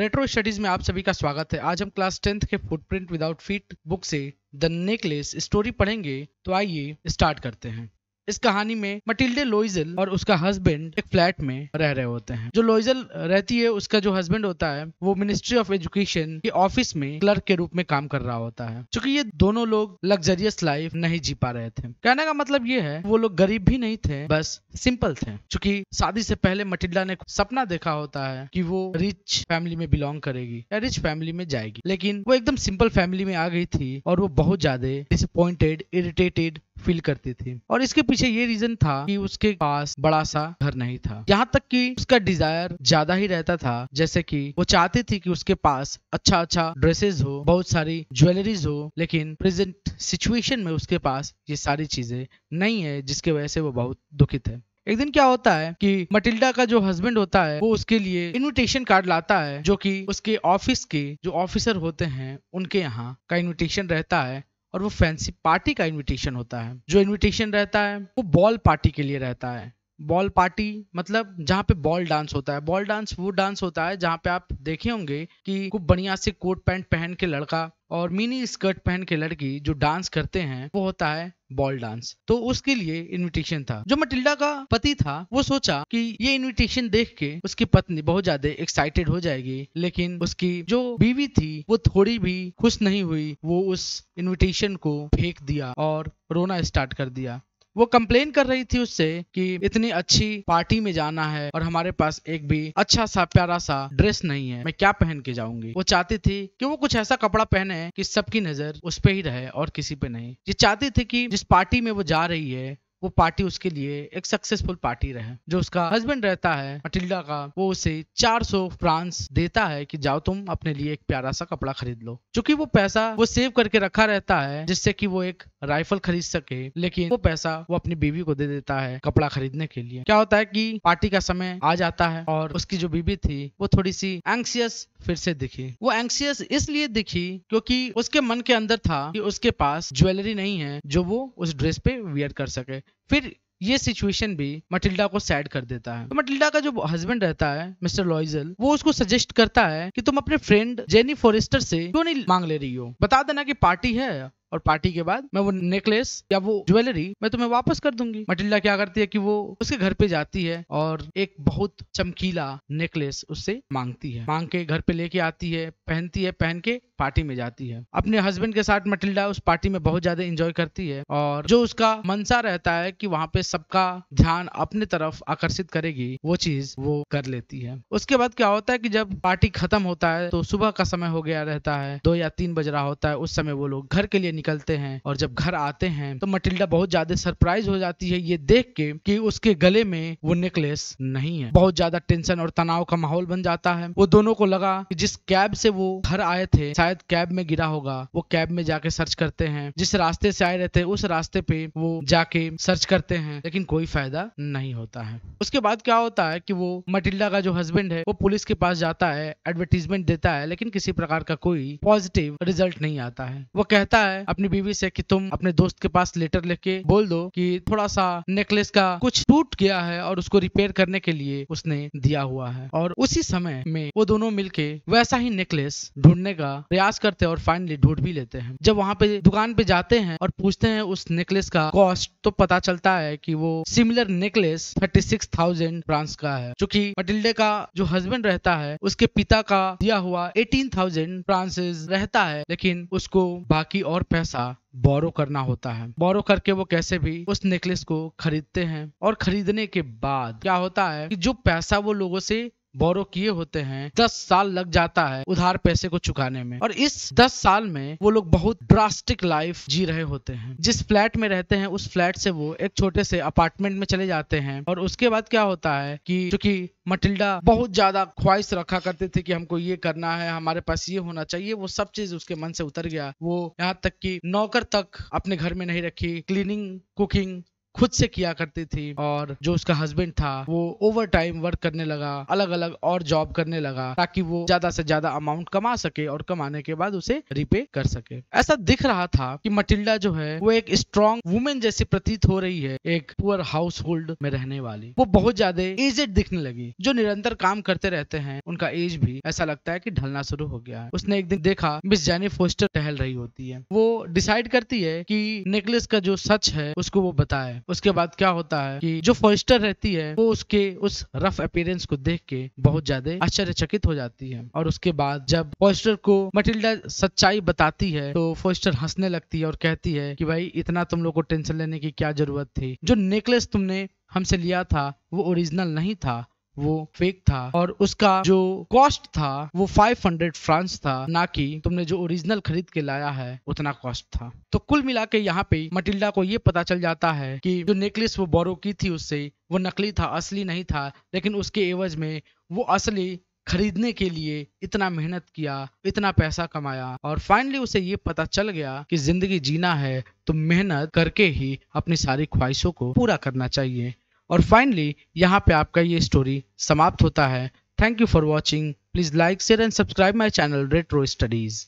retro studies में आप सभी का स्वागत है आज हम क्लास टेंथ के फुटप्रिंट विदाउट फीट बुक से द नेकलेस स्टोरी पढ़ेंगे तो आइए स्टार्ट करते हैं इस कहानी में मटिल्डे लोइजल और उसका हस्बैंड एक फ्लैट में रह रहे होते हैं जो लोइजल रहती है उसका जो हस्बैंड होता है वो मिनिस्ट्री ऑफ एजुकेशन के ऑफिस में क्लर्क के रूप में काम कर रहा होता है क्योंकि ये दोनों लोग लग्जरियस लाइफ नहीं जी पा रहे थे कहने का मतलब ये है वो लोग गरीब भी नहीं थे बस सिंपल थे क्योंकि शादी से पहले मटिल्डा ने सपना देखा होता है की वो रिच फैमिली में बिलोंग करेगी या रिच फैमिली में जाएगी लेकिन वो एकदम सिंपल फैमिली में आ गई थी और वो बहुत ज्यादा डिसअपॉइंटेड इरिटेटेड फील करती थी और इसके पीछे ये रीजन था कि उसके पास बड़ा सा घर नहीं था यहाँ तक कि उसका डिजायर ज्यादा ही रहता था जैसे कि वो चाहती थी कि उसके पास अच्छा अच्छा ड्रेसेस हो बहुत सारी ज्वेलरीज हो लेकिन प्रेजेंट सिचुएशन में उसके पास ये सारी चीजें नहीं है जिसके वजह से वो बहुत दुखित है एक दिन क्या होता है कि मटिल्डा का जो हस्बैंड होता है वो उसके लिए इनविटेशन कार्ड लाता है जो कि उसके ऑफिस के जो ऑफिसर होते हैं उनके यहाँ का इनविटेशन रहता है और वो फैंसी पार्टी का इनविटेशन होता है जो इनविटेशन रहता है वो बॉल पार्टी के लिए रहता है बॉल पार्टी मतलब जहाँ पे बॉल डांस होता है बॉल डांस वो डांस होता है जहाँ पे आप देखे होंगे कि खूब बढ़िया से कोट पैंट पहन के लड़का और मिनी स्कर्ट पहन के लड़की जो डांस करते हैं वो होता है बॉल डांस तो उसके लिए इनविटेशन था जो मटिल्डा का पति था वो सोचा कि ये इनविटेशन देख के उसकी पत्नी बहुत ज्यादा एक्साइटेड हो जाएगी लेकिन उसकी जो बीवी थी वो थोड़ी भी खुश नहीं हुई वो उस इनविटेशन को फेंक दिया और रोना स्टार्ट कर दिया वो कंप्लेन कर रही थी उससे कि इतनी अच्छी पार्टी में जाना है और हमारे पास एक भी अच्छा सा प्यारा सा ड्रेस नहीं है मैं क्या पहन के जाऊंगी वो चाहती थी कि वो कुछ ऐसा कपड़ा पहने कि सबकी नजर उस पर ही रहे और किसी पे नहीं ये चाहती थी कि जिस पार्टी में वो जा रही है वो पार्टी उसके लिए एक सक्सेसफुल पार्टी रहे जो उसका हस्बैंड रहता है मटिल्डा का वो उसे 400 फ्रांस देता है कि जाओ तुम अपने लिए एक प्यारा सा कपड़ा खरीद लो क्योंकि वो पैसा वो सेव करके रखा रहता है जिससे कि वो एक राइफल खरीद सके लेकिन वो पैसा वो अपनी बीवी को दे देता है कपड़ा खरीदने के लिए क्या होता है कि पार्टी का समय आ जाता है और उसकी जो बीबी थी वो थोड़ी सी एंक्सियस फिर से दिखी वो एंक्सियस इसलिए दिखी क्योंकि उसके मन के अंदर था कि उसके पास ज्वेलरी नहीं है जो वो उस ड्रेस पे वियर कर सके फिर ये सिचुएशन भी मटिल्डा को सैड कर देता है तो मटिल्डा का जो हस्बैंड रहता है मिस्टर लॉइजल वो उसको सजेस्ट करता है कि तुम अपने फ्रेंड जेनी फॉरेस्टर से क्यों नहीं मांग ले रही हो बता देना कि पार्टी है और पार्टी के बाद मैं वो नेकलेस या वो ज्वेलरी मैं तुम्हें वापस कर दूंगी मटिल्डा क्या करती है कि वो उसके घर पे जाती है और एक बहुत चमकीला नेकलेस उससे मांगती है मांग के घर पे लेके आती है पहनती है पहन के पार्टी में जाती है अपने हस्बैंड के साथ मटिल्डा उस पार्टी में बहुत ज्यादा इंजॉय करती है और जो उसका मनसा रहता है कि वहाँ पे सबका ध्यान अपने तरफ आकर्षित करेगी वो चीज वो कर लेती है उसके बाद क्या होता है कि जब पार्टी खत्म होता है तो सुबह का समय हो गया रहता है दो या तीन बज रहा होता है उस समय वो लोग घर के लिए निकलते हैं और जब घर आते हैं तो मटिल्डा बहुत ज्यादा सरप्राइज हो जाती है ये देख के कि उसके गले में वो नेकलेस नहीं है बहुत ज्यादा टेंशन और तनाव का माहौल बन जाता है वो दोनों को लगा कि जिस कैब से वो घर आए थे शायद कैब में गिरा होगा वो कैब में जाके सर्च करते हैं जिस रास्ते से आए रहते उस रास्ते पे वो जाके सर्च करते हैं लेकिन कोई फायदा नहीं होता है उसके बाद क्या होता है कि वो मटिल्डा का जो हस्बैंड है वो पुलिस के पास जाता है एडवर्टीजमेंट देता है लेकिन किसी प्रकार का कोई पॉजिटिव रिजल्ट नहीं आता है वो कहता है अपनी बीवी से कि तुम अपने दोस्त के पास लेटर लेके बोल दो कि थोड़ा सा नेकलेस का कुछ टूट गया है और उसको रिपेयर करने के लिए उसने दिया हुआ है और उसी समय में वो दोनों मिलके वैसा ही नेकलेस ढूंढने का प्रयास करते हैं और फाइनली ढूंढ भी लेते हैं जब वहाँ पे दुकान पे जाते हैं और पूछते हैं उस नेकलेस का कॉस्ट तो पता चलता है कि वो similar necklace thirty six thousand francs का है चूंकि मटिल्डे का जो हस्बैंड रहता है उसके पिता का दिया हुआ एटीन थाउजेंड फ्रांसिस रहता है लेकिन उसको बाकी और पैसे पैसा बोरो करना होता है बोरो करके वो कैसे भी उस नेकलेस को खरीदते हैं और खरीदने के बाद क्या होता है कि जो पैसा वो लोगों से बोरो किए होते हैं दस साल लग जाता है उधार पैसे को चुकाने में और इस दस साल में वो लोग बहुत ड्रास्टिक लाइफ जी रहे होते हैं जिस फ्लैट में रहते हैं उस फ्लैट से वो एक छोटे से अपार्टमेंट में चले जाते हैं और उसके बाद क्या होता है कि क्योंकि मटिल्डा बहुत ज्यादा ख्वाहिश रखा करते थे कि हमको ये करना है हमारे पास ये होना चाहिए वो सब चीज उसके मन से उतर गया वो यहाँ तक कि नौकर तक अपने घर में नहीं रखी क्लीनिंग कुकिंग खुद से किया करती थी और जो उसका हस्बैंड था वो ओवर टाइम वर्क करने लगा अलग अलग और जॉब करने लगा ताकि वो ज्यादा से ज्यादा अमाउंट कमा सके और कमाने के बाद उसे रिपे कर सके ऐसा दिख रहा था कि मटिल्डा जो है वो एक स्ट्रॉन्ग वुमेन जैसी प्रतीत हो रही है एक पुअर हाउस होल्ड में रहने वाली वो बहुत ज्यादा एजेड दिखने लगी जो निरंतर काम करते रहते हैं उनका एज भी ऐसा लगता है की ढलना शुरू हो गया है उसने एक दिन देखा मिस जैनी फोस्टर टहल रही होती है वो डिसाइड करती है की नेकलेस का जो सच है उसको वो बताए है उसके बाद क्या होता है कि जो फॉइस्टर रहती है वो उसके उस रफ अपीयरेंस को देख के बहुत ज्यादा आश्चर्यचकित हो जाती है और उसके बाद जब फॉइस्टर को मटिल्डा सच्चाई बताती है तो फॉइस्टर हंसने लगती है और कहती है कि भाई इतना तुम लोग को टेंशन लेने की क्या जरूरत थी जो नेकलेस तुमने हमसे लिया था वो ओरिजिनल नहीं था वो फेक था और उसका जो कॉस्ट था वो 500 हंड्रेड फ्रांस था ना कि तुमने जो ओरिजिनल खरीद के लाया है उतना कॉस्ट था तो कुल मिला के यहाँ पे मटिल्डा को ये पता चल जाता है कि जो नेकलेस वो बोरो की थी उससे वो नकली था असली नहीं था लेकिन उसके एवज में वो असली खरीदने के लिए इतना मेहनत किया इतना पैसा कमाया और फाइनली उसे ये पता चल गया कि जिंदगी जीना है तो मेहनत करके ही अपनी सारी ख्वाहिशों को पूरा करना चाहिए और फाइनली यहाँ पे आपका ये स्टोरी समाप्त होता है thank you for watching please like share and subscribe my channel retro studies